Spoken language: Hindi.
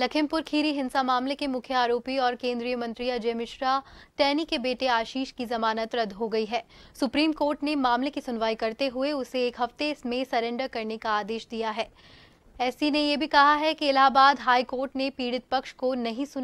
लखीमपुर खीरी हिंसा मामले के मुख्य आरोपी और केंद्रीय मंत्री अजय मिश्रा टैनी के बेटे आशीष की जमानत रद्द हो गई है सुप्रीम कोर्ट ने मामले की सुनवाई करते हुए उसे एक हफ्ते में सरेंडर करने का आदेश दिया है एससी ने यह भी कहा है कि इलाहाबाद हाई कोर्ट ने पीड़ित पक्ष को नहीं सुना